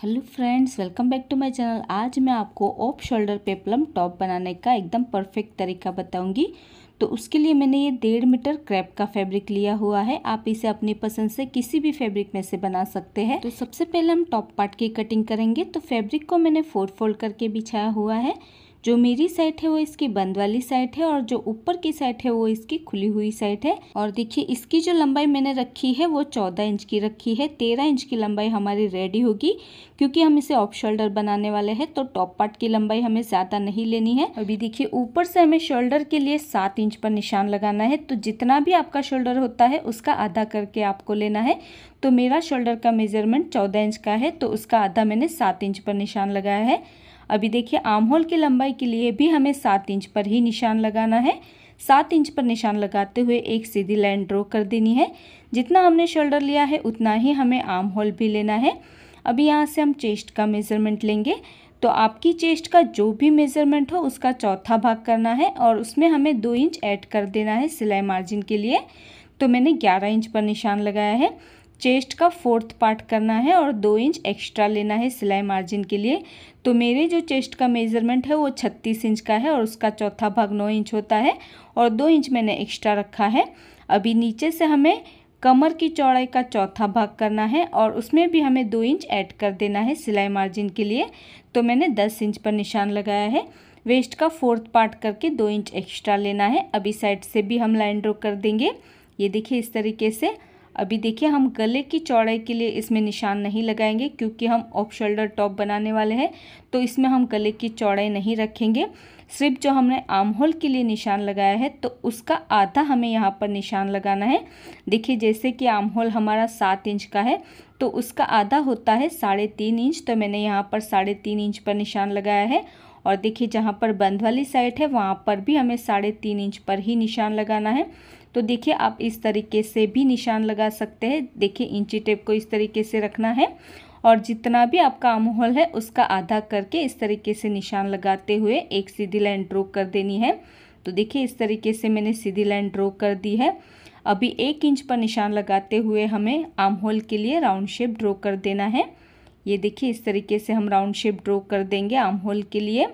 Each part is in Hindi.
hello friends welcome back to my channel आज मैं आपको ऑफ शोल्डर प्लम टॉप बनाने का एकदम परफेक्ट तरीका बताऊंगी तो उसके लिए मैंने ये डेढ़ मीटर क्रैप का फैब्रिक लिया हुआ है आप इसे अपनी पसंद से किसी भी फैब्रिक में से बना सकते हैं तो सबसे पहले हम टॉप पार्ट की कटिंग करेंगे तो फैब्रिक को मैंने फोर फोल्ड करके बिछाया हुआ है जो मेरी साइड है वो इसकी बंद वाली साइड है और जो ऊपर की साइड है वो इसकी खुली हुई साइड है और देखिए इसकी जो लंबाई मैंने रखी है वो चौदह इंच की रखी है तेरह इंच की लंबाई हमारी रेडी होगी क्योंकि हम इसे ऑफ शोल्डर बनाने वाले हैं तो टॉप पार्ट की लंबाई हमें ज़्यादा नहीं लेनी है अभी देखिए ऊपर से हमें शोल्डर के लिए सात इंच पर निशान लगाना है तो जितना भी आपका शोल्डर होता है उसका आधा करके आपको लेना है तो मेरा शोल्डर का मेजरमेंट चौदह इंच का है तो उसका आधा मैंने सात इंच पर निशान लगाया है अभी देखिए आर्म होल की लंबाई के लिए भी हमें सात इंच पर ही निशान लगाना है सात इंच पर निशान लगाते हुए एक सीधी लाइन ड्रॉ कर देनी है जितना हमने शोल्डर लिया है उतना ही हमें आर्म होल भी लेना है अभी यहाँ से हम चेस्ट का मेज़रमेंट लेंगे तो आपकी चेस्ट का जो भी मेज़रमेंट हो उसका चौथा भाग करना है और उसमें हमें दो इंच ऐड कर देना है सिलाई मार्जिन के लिए तो मैंने ग्यारह इंच पर निशान लगाया है चेस्ट का फोर्थ पार्ट करना है और दो इंच एक्स्ट्रा लेना है सिलाई मार्जिन के लिए तो मेरे जो चेस्ट का मेज़रमेंट है वो छत्तीस इंच का है और उसका चौथा भाग नौ इंच होता है और दो इंच मैंने एक्स्ट्रा रखा है अभी नीचे से हमें कमर की चौड़ाई का चौथा भाग करना है और उसमें भी हमें दो इंच ऐड कर देना है सिलाई मार्जिन के लिए तो मैंने दस इंच पर निशान लगाया है वेस्ट का फोर्थ पार्ट करके दो इंच एक्स्ट्रा लेना है अभी साइड से भी हम लाइन ड्रॉ कर देंगे ये देखिए इस तरीके से अभी देखिए हम गले की चौड़ाई के लिए इसमें निशान नहीं लगाएंगे क्योंकि हम ऑफ शोल्डर टॉप बनाने वाले हैं तो इसमें हम गले की चौड़ाई नहीं रखेंगे सिर्फ जो हमने आर्म होल के लिए निशान लगाया है तो उसका आधा हमें यहाँ पर निशान लगाना है देखिए जैसे कि आर्म होल हमारा सात इंच का है तो उसका आधा होता है साढ़े तीन इंच तो मैंने यहाँ पर साढ़े तीन इंच पर निशान लगाया है और देखिए जहाँ पर बंद वाली साइड है वहाँ पर भी हमें साढ़े तीन इंच पर ही निशान लगाना है तो देखिए आप इस तरीके से भी निशान लगा सकते हैं देखिए इंची टेप को इस तरीके से रखना है और जितना भी आपका आमहोल है उसका आधा करके इस तरीके से निशान लगाते हुए एक सीधी लाइन ड्रॉ कर देनी है तो देखिए इस तरीके से मैंने सीधी लाइन ड्रॉ कर दी है अभी एक इंच पर निशान लगाते हुए हमें आम होल के लिए राउंड शेप ड्रॉ कर देना है ये देखिए इस तरीके से हम राउंड शेप ड्रॉ कर देंगे आम होल के लिए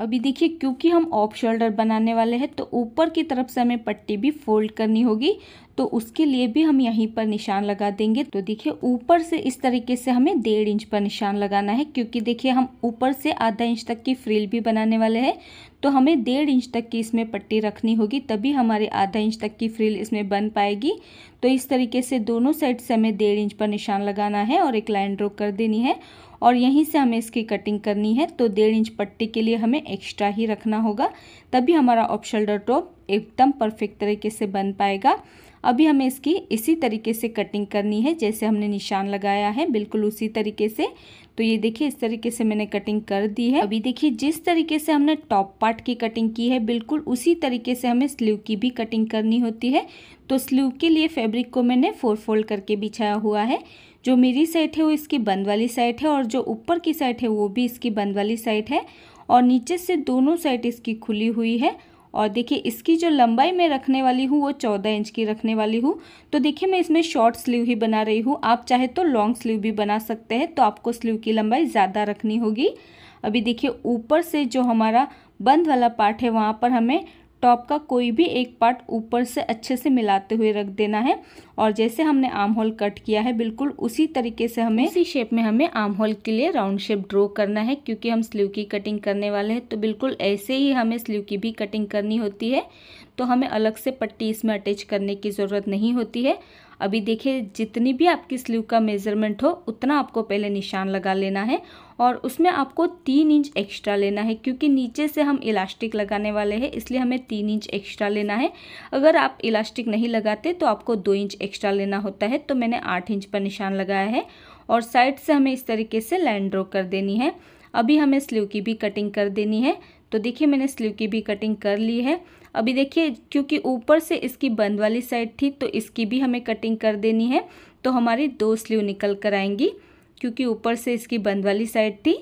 अभी देखिए क्योंकि हम ऑफ शोल्डर बनाने वाले हैं तो ऊपर की तरफ से हमें पट्टी भी फोल्ड करनी होगी तो उसके लिए भी हम यहीं पर निशान लगा देंगे तो देखिए ऊपर से इस तरीके से हमें डेढ़ इंच पर निशान लगाना है क्योंकि देखिए हम ऊपर से आधा इंच तक की फ्रिल भी बनाने वाले हैं तो हमें डेढ़ इंच तक की इसमें पट्टी रखनी होगी तभी हमारे आधा इंच तक की फ्रिल इसमें बन पाएगी तो इस तरीके से दोनों साइड से हमें डेढ़ इंच पर निशान लगाना है और एक लाइन ड्रॉ कर देनी है और यहीं से हमें इसकी कटिंग करनी है तो डेढ़ इंच पट्टी के लिए हमें एक्स्ट्रा ही रखना होगा तभी हमारा ऑफ शोल्डर टॉप एकदम परफेक्ट तरीके से बन पाएगा अभी हमें इसकी इसी तरीके से कटिंग करनी है जैसे हमने निशान लगाया है बिल्कुल उसी तरीके से तो ये देखिए इस तरीके से मैंने कटिंग कर दी है अभी देखिए जिस तरीके से हमने टॉप पार्ट की कटिंग की है बिल्कुल उसी तरीके से हमें स्लीव की भी कटिंग करनी होती है तो स्लीव के लिए फैब्रिक को मैंने फोर फोल्ड करके बिछाया हुआ है जो मेरी साइड है वो इसकी बंद वाली साइड है और जो ऊपर की साइड है वो भी इसकी बंद वाली साइड है और नीचे से दोनों साइड इसकी खुली हुई है और देखिए इसकी जो लंबाई मैं रखने वाली हूँ वो चौदह इंच की रखने वाली हूँ तो देखिए मैं इसमें शॉर्ट स्लीव ही बना रही हूँ आप चाहे तो लॉन्ग स्लीव भी बना सकते हैं तो आपको स्लीव की लंबाई ज़्यादा रखनी होगी अभी देखिए ऊपर से जो हमारा बंद वाला पार्ट है वहाँ पर हमें टॉप का कोई भी एक पार्ट ऊपर से अच्छे से मिलाते हुए रख देना है और जैसे हमने आर्म होल कट किया है बिल्कुल उसी तरीके से हमें इसी शेप में हमें आर्म होल के लिए राउंड शेप ड्रॉ करना है क्योंकि हम स्लीव की कटिंग करने वाले हैं तो बिल्कुल ऐसे ही हमें स्लीव की भी कटिंग करनी होती है तो हमें अलग से पट्टी इसमें अटैच करने की ज़रूरत नहीं होती है अभी देखिए जितनी भी आपकी स्लीव का मेज़रमेंट हो उतना आपको पहले निशान लगा लेना है और उसमें आपको तीन इंच एक्स्ट्रा लेना है क्योंकि नीचे से हम इलास्टिक लगाने वाले हैं इसलिए हमें तीन इंच एक्स्ट्रा लेना है अगर आप इलास्टिक नहीं लगाते तो आपको दो इंच एक्स्ट्रा लेना होता है तो मैंने आठ इंच पर निशान लगाया है और साइड से हमें इस तरीके से लाइन ड्रॉ कर देनी है अभी हमें स्लीव की भी कटिंग कर देनी है तो देखिए मैंने स्लीव की भी कटिंग कर ली है अभी देखिए क्योंकि ऊपर से इसकी बंद वाली साइड थी तो इसकी भी हमें कटिंग कर देनी है तो हमारी दो स्लीव निकल कर आएंगी क्योंकि ऊपर से इसकी बंद वाली साइड थी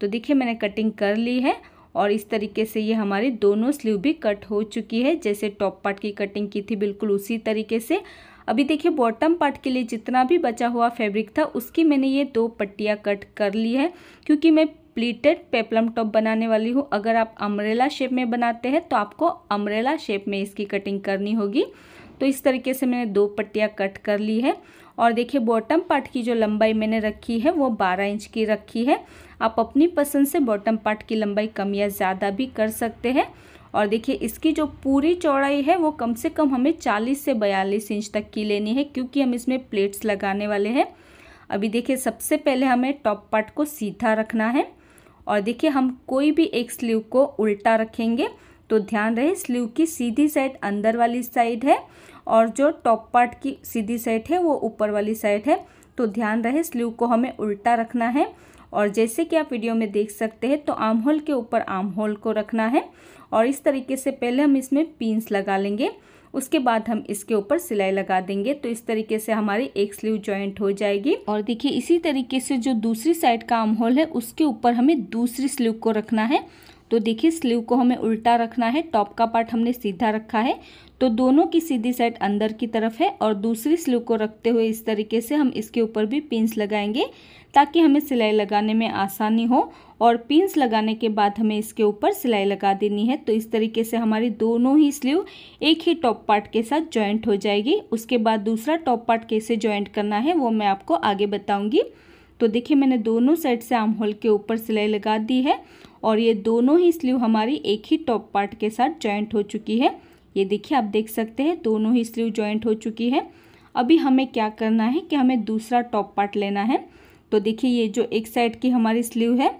तो देखिए मैंने कटिंग कर ली है और इस तरीके से ये हमारी दोनों स्लीव भी कट हो चुकी है जैसे टॉप पार्ट की कटिंग की थी बिल्कुल उसी तरीके से अभी देखिए बॉटम पार्ट के लिए जितना भी बचा हुआ फैब्रिक था उसकी मैंने ये दो पट्टियाँ कट कर ली है क्योंकि मैं प्लीटेड पेपलम टॉप बनाने वाली हूँ अगर आप अम्ब्रेला शेप में बनाते हैं तो आपको अम्ब्रेला शेप में इसकी कटिंग करनी होगी तो इस तरीके से मैंने दो पट्टियाँ कट कर ली है और देखिए बॉटम पार्ट की जो लंबाई मैंने रखी है वो बारह इंच की रखी है आप अपनी पसंद से बॉटम पार्ट की लंबाई कम या ज़्यादा भी कर सकते हैं और देखिए इसकी जो पूरी चौड़ाई है वो कम से कम हमें चालीस से बयालीस इंच तक की लेनी है क्योंकि हम इसमें प्लेट्स लगाने वाले हैं अभी देखिए सबसे पहले हमें टॉप पार्ट को सीधा रखना है और देखिए हम कोई भी एक स्लीव को उल्टा रखेंगे तो ध्यान रहे स्लीव की सीधी साइड अंदर वाली साइड है और जो टॉप पार्ट की सीधी साइड है वो ऊपर वाली साइड है तो ध्यान रहे स्लीव को हमें उल्टा रखना है और जैसे कि आप वीडियो में देख सकते हैं तो आम होल के ऊपर आम होल को रखना है और इस तरीके से पहले हम इसमें पिंस लगा लेंगे उसके बाद हम इसके ऊपर सिलाई लगा देंगे तो इस तरीके से हमारी एक स्लीव ज्वाइंट हो जाएगी और देखिए इसी तरीके से जो दूसरी साइड का आर्म होल है उसके ऊपर हमें दूसरी स्लीव को रखना है तो देखिए स्लीव को हमें उल्टा रखना है टॉप का पार्ट हमने सीधा रखा है तो दोनों की सीधी साइड अंदर की तरफ है और दूसरी स्लीव को रखते हुए इस तरीके से हम इसके ऊपर भी पिंस लगाएंगे ताकि हमें सिलाई लगाने में आसानी हो और पिंस लगाने के बाद हमें इसके ऊपर सिलाई लगा देनी है तो इस तरीके से हमारी दोनों ही स्लीव एक ही टॉप पार्ट के साथ ज्वाइंट हो जाएगी उसके बाद दूसरा टॉप पार्ट कैसे ज्वाइंट करना है वो मैं आपको आगे बताऊँगी तो देखिए मैंने दोनों साइड से आम होल के ऊपर सिलाई लगा दी है और ये दोनों ही स्लीव हमारी एक ही टॉप पार्ट के साथ ज्वाइंट हो चुकी है ये देखिए आप देख सकते हैं दोनों ही स्लीव ज्वाइंट हो चुकी है अभी हमें क्या करना है कि हमें दूसरा टॉप पार्ट लेना है तो देखिए ये जो एक साइड की हमारी स्लीव है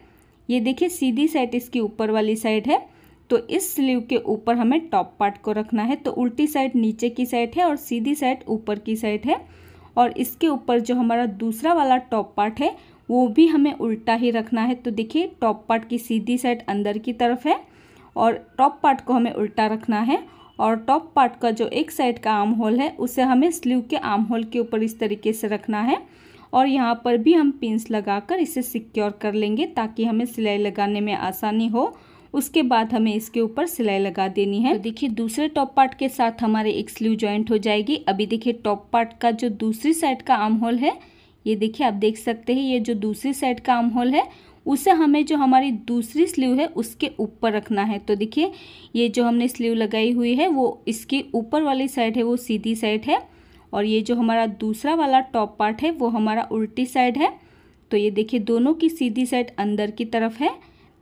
ये देखिए सीधी साइड इसकी ऊपर वाली साइड है तो इस स्लीव के ऊपर हमें टॉप पार्ट को रखना है तो उल्टी साइड नीचे की साइड है और सीधी साइड ऊपर की साइड है और इसके ऊपर जो हमारा दूसरा वाला टॉप पार्ट है वो भी हमें उल्टा ही रखना है तो देखिए टॉप पार्ट की सीधी साइड अंदर की तरफ है और टॉप पार्ट को हमें उल्टा रखना है और टॉप पार्ट का जो एक साइड का आर्म होल है उसे हमें स्लीव के आर्म होल के ऊपर इस तरीके से रखना है और यहाँ पर भी हम पिंस लगाकर इसे सिक्योर कर लेंगे ताकि हमें सिलाई लगाने में आसानी हो उसके बाद हमें इसके ऊपर सिलाई लगा देनी है तो देखिए दूसरे टॉप पार्ट के साथ हमारे एक स्लीव ज्वाइंट हो जाएगी अभी देखिए टॉप पार्ट का जो दूसरी साइड का आर्म होल है ये देखिए आप देख सकते हैं ये जो दूसरी साइड का आर्म होल है उसे हमें जो हमारी दूसरी स्लीव है उसके ऊपर रखना है तो देखिए ये जो हमने स्लीव लगाई हुई है वो इसके ऊपर वाली साइड है वो सीधी साइड है और ये जो हमारा दूसरा वाला टॉप पार्ट है वो हमारा उल्टी साइड है तो ये देखिए दोनों की सीधी साइड अंदर की तरफ है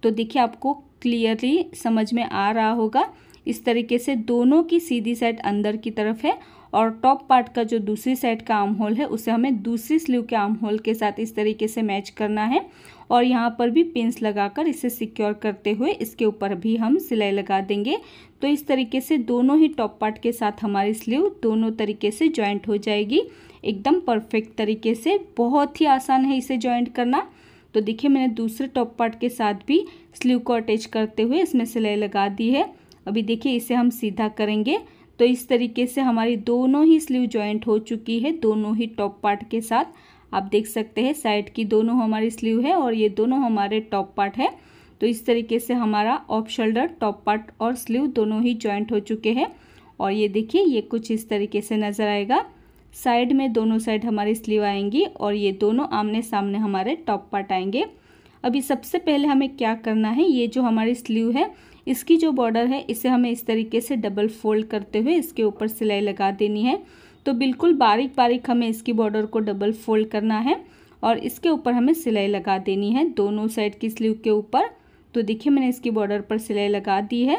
तो देखिए आपको क्लियरली समझ में आ रहा होगा इस तरीके से दोनों की सीधी साइड अंदर की तरफ है और टॉप पार्ट का जो दूसरी साइड का आर्म होल है उसे हमें दूसरी स्लीव के आर्म होल के साथ इस तरीके से मैच करना है और यहाँ पर भी पिंस लगाकर इसे सिक्योर करते हुए इसके ऊपर भी हम सिलाई लगा देंगे तो इस तरीके से दोनों ही टॉप पार्ट के साथ हमारी स्लीव दोनों तरीके से ज्वाइंट हो जाएगी एकदम परफेक्ट तरीके से बहुत ही आसान है इसे ज्वाइंट करना तो देखिए मैंने दूसरे टॉप पार्ट के साथ भी स्लीव को अटैच करते हुए इसमें सिलाई लगा दी है अभी देखिए इसे हम सीधा करेंगे तो इस तरीके से हमारी दोनों ही स्लीव जॉइंट हो चुकी है दोनों ही टॉप पार्ट के साथ आप देख सकते हैं साइड की दोनों हमारी स्लीव है और ये दोनों हमारे टॉप पार्ट है तो इस तरीके से हमारा ऑफ शोल्डर टॉप पार्ट और स्लीव दोनों ही ज्वाइंट हो चुके हैं और ये देखिए ये कुछ इस तरीके से नज़र आएगा साइड में दोनों साइड हमारी स्लीव आएंगी और ये दोनों आमने सामने हमारे टॉप पार्ट आएंगे अभी सबसे पहले हमें क्या करना है ये जो हमारी स्लीव है इसकी जो बॉर्डर है इसे हमें इस तरीके से डबल फोल्ड करते हुए इसके ऊपर सिलाई लगा देनी है तो बिल्कुल बारीक बारीक हमें इसकी बॉर्डर को डबल फोल्ड करना है और इसके ऊपर हमें सिलाई लगा देनी है दोनों साइड की स्लीव के ऊपर तो देखिए मैंने इसकी बॉर्डर पर सिलाई लगा दी है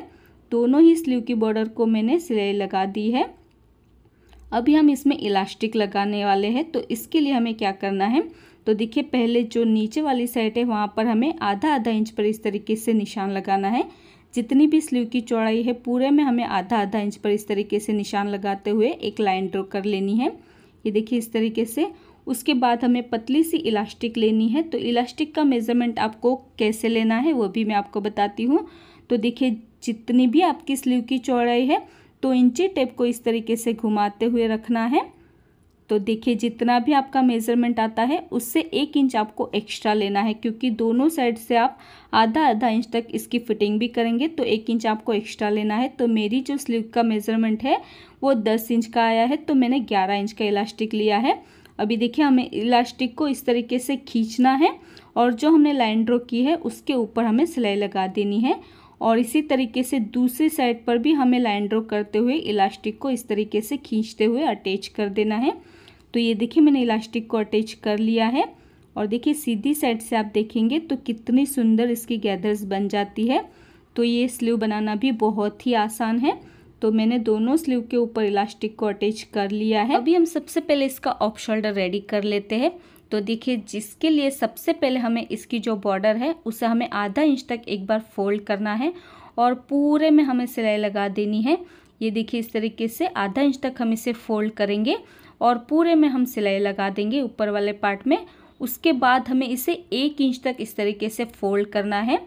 दोनों ही स्लीव की बॉर्डर को मैंने सिलाई लगा दी है अभी हम इसमें इलास्टिक लगाने वाले हैं तो इसके लिए हमें क्या करना है तो देखिए पहले जो नीचे वाली साइड है वहाँ पर हमें आधा आधा इंच पर इस तरीके से निशान लगाना है जितनी भी स्लीव की चौड़ाई है पूरे में हमें आधा आधा इंच पर इस तरीके से निशान लगाते हुए एक लाइन ड्रॉ कर लेनी है ये देखिए इस तरीके से उसके बाद हमें पतली सी इलास्टिक लेनी है तो इलास्टिक का मेज़रमेंट आपको कैसे लेना है वो भी मैं आपको बताती हूँ तो देखिए जितनी भी आपकी स्लीव की चौड़ाई है तो इंची टेप को इस तरीके से घुमाते हुए रखना है तो देखिए जितना भी आपका मेज़रमेंट आता है उससे एक इंच आपको एक्स्ट्रा लेना है क्योंकि दोनों साइड से आप आधा आधा इंच तक इसकी फिटिंग भी करेंगे तो एक इंच आपको एक्स्ट्रा लेना है तो मेरी जो स्लीव का मेज़रमेंट है वो दस इंच का आया है तो मैंने ग्यारह इंच का इलास्टिक लिया है अभी देखिए हमें इलास्टिक को इस तरीके से खींचना है और जो हमने लाइन ड्रॉ की है उसके ऊपर हमें सिलाई लगा देनी है और इसी तरीके से दूसरी साइड पर भी हमें लाइन ड्रॉ करते हुए इलास्टिक को इस तरीके से खींचते हुए अटैच कर देना है तो ये देखिए मैंने इलास्टिक को अटैच कर लिया है और देखिए सीधी साइड से आप देखेंगे तो कितनी सुंदर इसकी गैदर्स बन जाती है तो ये स्लीव बनाना भी बहुत ही आसान है तो मैंने दोनों स्लीव के ऊपर इलास्टिक को अटैच कर लिया है अभी हम सबसे पहले इसका ऑफ शोल्डर रेडी कर लेते हैं तो देखिए जिसके लिए सबसे पहले हमें इसकी जो बॉर्डर है उसे हमें आधा इंच तक एक बार फोल्ड करना है और पूरे में हमें सिलाई लगा देनी है ये देखिए इस तरीके से आधा इंच तक हम इसे फोल्ड करेंगे और पूरे में हम सिलाई लगा देंगे ऊपर वाले पार्ट में उसके बाद हमें इसे एक इंच तक इस तरीके से फोल्ड करना है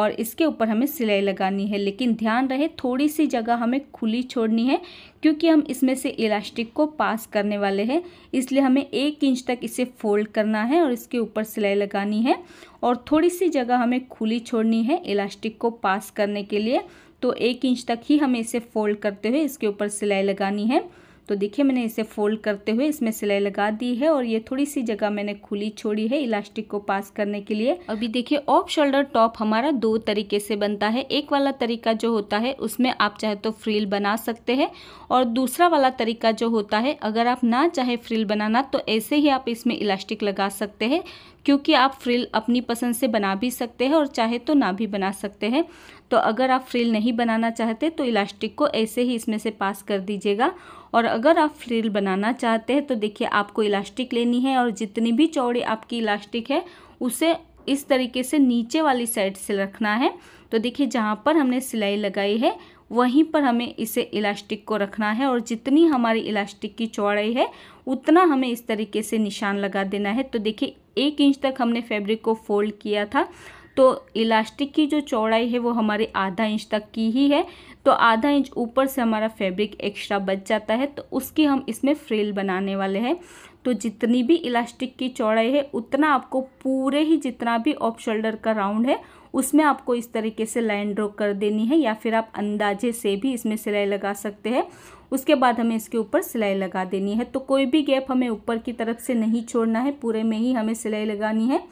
और इसके ऊपर हमें सिलाई लगानी है लेकिन ध्यान रहे थोड़ी सी जगह हमें खुली छोड़नी है क्योंकि हम इसमें से इलास्टिक को पास करने वाले हैं इसलिए हमें एक इंच तक इसे फोल्ड करना है और इसके ऊपर सिलाई लगानी है और थोड़ी सी जगह हमें खुली छोड़नी है इलास्टिक को पास करने के लिए तो एक इंच तक ही हमें इसे फोल्ड करते हुए इसके ऊपर सिलाई लगानी है तो देखिए मैंने इसे फोल्ड करते हुए इसमें सिलाई लगा दी है और ये थोड़ी सी जगह मैंने खुली छोड़ी है इलास्टिक को पास करने के लिए अभी देखिए ऑफ शोल्डर टॉप हमारा दो तरीके से बनता है एक वाला तरीका जो होता है उसमें आप चाहे तो फ्रिल बना सकते हैं और दूसरा वाला तरीका जो होता है अगर आप ना चाहे फ्रिल बनाना तो ऐसे ही आप इसमें इलास्टिक लगा सकते हैं क्योंकि आप फ्रिल अपनी पसंद से बना भी सकते हैं और चाहे तो ना भी बना सकते हैं तो अगर आप फ्रिल नहीं बनाना चाहते तो इलास्टिक को ऐसे ही इसमें से पास कर दीजिएगा और अगर आप फ्रिल बनाना चाहते हैं तो देखिए आपको इलास्टिक लेनी है और जितनी भी चौड़ी आपकी इलास्टिक है उसे इस तरीके से नीचे वाली साइड से रखना है तो देखिए जहाँ पर हमने सिलाई लगाई है वहीं पर हमें इसे इलास्टिक को रखना है और जितनी हमारी इलास्टिक की चौड़ाई है उतना हमें इस तरीके से निशान लगा देना है तो देखिए एक इंच तक हमने फैब्रिक को फोल्ड किया था तो इलास्टिक की जो चौड़ाई है वो हमारे आधा इंच तक की ही है तो आधा इंच ऊपर से हमारा फैब्रिक एक्स्ट्रा बच जाता है तो उसकी हम इसमें फ्रेल बनाने वाले हैं तो जितनी भी इलास्टिक की चौड़ाई है उतना आपको पूरे ही जितना भी ऑफ शोल्डर का राउंड है उसमें आपको इस तरीके से लाइन ड्रॉ कर देनी है या फिर आप अंदाजे से भी इसमें सिलाई लगा सकते हैं उसके बाद हमें इसके ऊपर सिलाई लगा देनी है तो कोई भी गैप हमें ऊपर की तरफ से नहीं छोड़ना है पूरे में ही हमें सिलाई लगानी है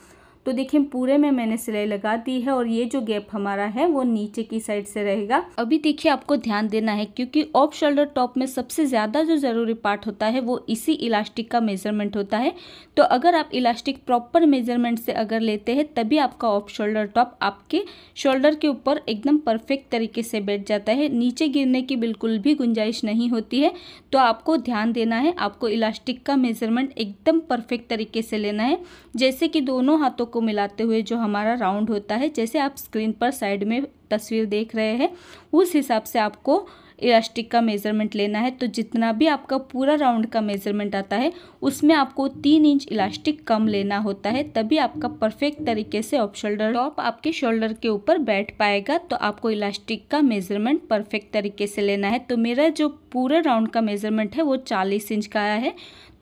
तो देखिए पूरे में मैंने सिलाई लगा दी है और ये जो गैप हमारा है वो नीचे की साइड से रहेगा अभी देखिए आपको ध्यान देना है क्योंकि ऑफ शोल्डर टॉप में सबसे ज़्यादा जो ज़रूरी पार्ट होता है वो इसी इलास्टिक का मेजरमेंट होता है तो अगर आप इलास्टिक प्रॉपर मेजरमेंट से अगर लेते हैं तभी आपका ऑफ शोल्डर टॉप आपके शोल्डर के ऊपर एकदम परफेक्ट तरीके से बैठ जाता है नीचे गिरने की बिल्कुल भी गुंजाइश नहीं होती है तो आपको ध्यान देना है आपको इलास्टिक का मेजरमेंट एकदम परफेक्ट तरीके से लेना है जैसे कि दोनों हाथों को मिलाते हुए जो हमारा राउंड होता है जैसे आप स्क्रीन पर साइड में तस्वीर देख रहे हैं उस हिसाब से आपको इलास्टिक का मेज़रमेंट लेना है तो जितना भी आपका पूरा राउंड का मेज़रमेंट आता है उसमें आपको तीन इंच इलास्टिक कम लेना होता है तभी आपका परफेक्ट तरीके से ऑफ शोल्डर टॉप आपके शोल्डर के ऊपर बैठ पाएगा तो आपको इलास्टिक का मेज़रमेंट परफेक्ट तरीके से लेना है तो मेरा जो पूरा राउंड का मेज़रमेंट है वो चालीस इंच का आया है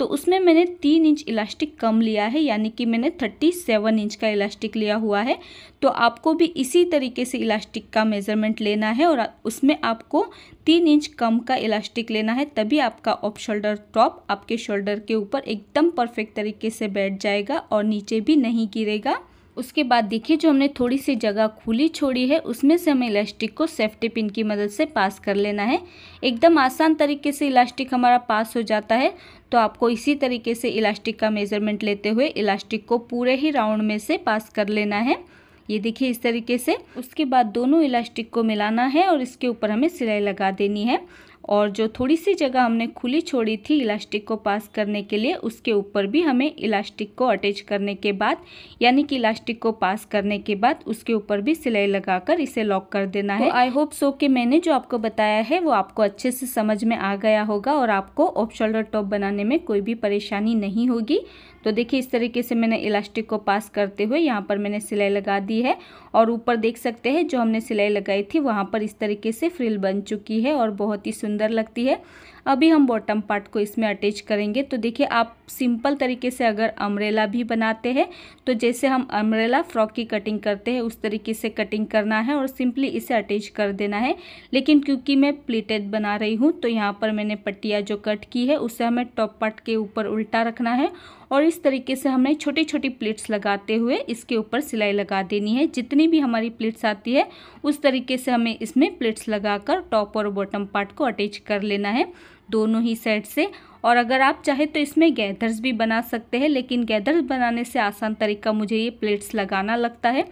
तो उसमें मैंने तीन इंच इलास्टिक कम लिया है यानी कि मैंने थर्टी सेवन इंच का इलास्टिक लिया हुआ है तो आपको भी इसी तरीके से इलास्टिक का मेज़रमेंट लेना है और उसमें आपको तीन इंच कम का इलास्टिक लेना है तभी आपका ऑफ शोल्डर टॉप आपके शोल्डर के ऊपर एकदम परफेक्ट तरीके से बैठ जाएगा और नीचे भी नहीं गिरेगा उसके बाद देखिए जो हमने थोड़ी सी जगह खुली छोड़ी है उसमें से हमें इलास्टिक को सेफ्टी पिन की मदद से पास कर लेना है एकदम आसान तरीके से इलास्टिक हमारा पास हो जाता है तो आपको इसी तरीके से इलास्टिक का मेज़रमेंट लेते हुए इलास्टिक को पूरे ही राउंड में से पास कर लेना है ये देखिए इस तरीके से उसके बाद दोनों इलास्टिक को मिलाना है और इसके ऊपर हमें सिलाई लगा देनी है और जो थोड़ी सी जगह हमने खुली छोड़ी थी इलास्टिक को पास करने के लिए उसके ऊपर भी हमें इलास्टिक को अटैच करने के बाद यानी कि इलास्टिक को पास करने के बाद उसके ऊपर भी सिलाई लगाकर इसे लॉक कर देना तो है आई होप सो कि मैंने जो आपको बताया है वो आपको अच्छे से समझ में आ गया होगा और आपको ऑफ शोल्डर टॉप बनाने में कोई भी परेशानी नहीं होगी तो देखिए इस तरीके से मैंने इलास्टिक को पास करते हुए यहाँ पर मैंने सिलाई लगा दी है और ऊपर देख सकते हैं जो हमने सिलाई लगाई थी वहाँ पर इस तरीके से फ्रिल बन चुकी है और बहुत ही सुंदर लगती है अभी हम बॉटम पार्ट को इसमें अटैच करेंगे तो देखिए आप सिंपल तरीके से अगर अमरेला भी बनाते हैं तो जैसे हम अमरेला फ्रॉक की कटिंग करते हैं उस तरीके से कटिंग करना है और सिंपली इसे अटैच कर देना है लेकिन क्योंकि मैं प्लेटेड बना रही हूँ तो यहाँ पर मैंने पट्टिया जो कट की है उसे हमें टॉप पार्ट के ऊपर उल्टा रखना है और इस तरीके से हमने छोटी छोटी प्लेट्स लगाते हुए इसके ऊपर सिलाई लगा देनी है जितनी भी हमारी प्लेट्स आती है उस तरीके से हमें इसमें प्लेट्स लगाकर टॉप और बॉटम पार्ट को अटैच कर लेना है दोनों ही साइड से और अगर आप चाहें तो इसमें गैदर्स भी बना सकते हैं लेकिन गैदर्स बनाने से आसान तरीका मुझे ये प्लेट्स लगाना लगता है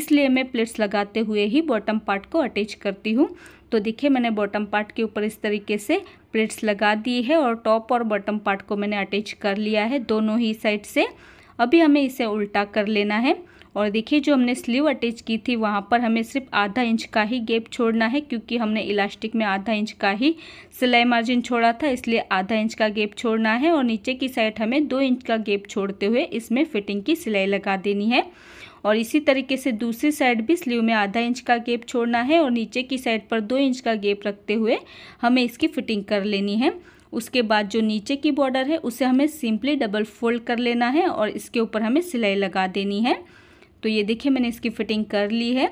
इसलिए मैं प्लेट्स लगाते हुए ही बॉटम पार्ट को अटैच करती हूँ तो देखिए मैंने बॉटम पार्ट के ऊपर इस तरीके से प्लेट्स लगा दी है और टॉप और बॉटम पार्ट को मैंने अटैच कर लिया है दोनों ही साइड से अभी हमें इसे उल्टा कर लेना है और देखिए जो हमने स्लीव अटैच की थी वहाँ पर हमें सिर्फ आधा इंच का ही गैप छोड़ना है क्योंकि हमने इलास्टिक में आधा इंच का ही सिलाई मार्जिन छोड़ा था इसलिए आधा इंच का गैप छोड़ना है और नीचे की साइड हमें दो इंच का गैप छोड़ते हुए इसमें फिटिंग की सिलाई लगा देनी है और इसी तरीके से दूसरी साइड भी स्लीव में आधा इंच का गैप छोड़ना है और नीचे की साइड पर दो इंच का गैप रखते हुए हमें इसकी फिटिंग कर लेनी है उसके बाद जो नीचे की बॉर्डर है उसे हमें सिंपली डबल फोल्ड कर लेना है और इसके ऊपर हमें सिलाई लगा देनी है तो ये देखिए मैंने इसकी फिटिंग कर ली है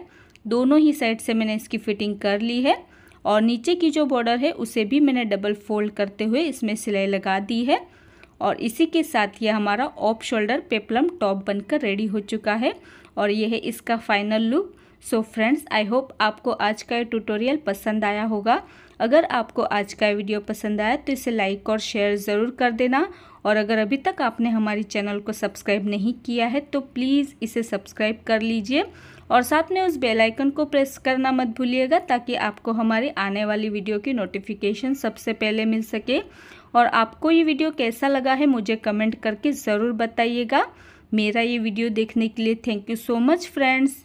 दोनों ही साइड से मैंने इसकी फिटिंग कर ली है और नीचे की जो बॉर्डर है उसे भी मैंने डबल फोल्ड करते हुए इसमें सिलाई लगा दी है और इसी के साथ ये हमारा ऑफ शोल्डर पेपलम टॉप बनकर रेडी हो चुका है और ये है इसका final look so friends I hope आपको आज का ये ट्यूटोरियल पसंद आया होगा अगर आपको आज का वीडियो पसंद आया तो इसे लाइक और शेयर ज़रूर कर देना और अगर अभी तक आपने हमारी चैनल को सब्सक्राइब नहीं किया है तो प्लीज़ इसे सब्सक्राइब कर लीजिए और साथ में उस बेल आइकन को प्रेस करना मत भूलिएगा ताकि आपको हमारी आने वाली वीडियो की नोटिफिकेशन सबसे पहले मिल सके और आपको ये वीडियो कैसा लगा है मुझे कमेंट करके ज़रूर बताइएगा मेरा ये वीडियो देखने के लिए thank you so much friends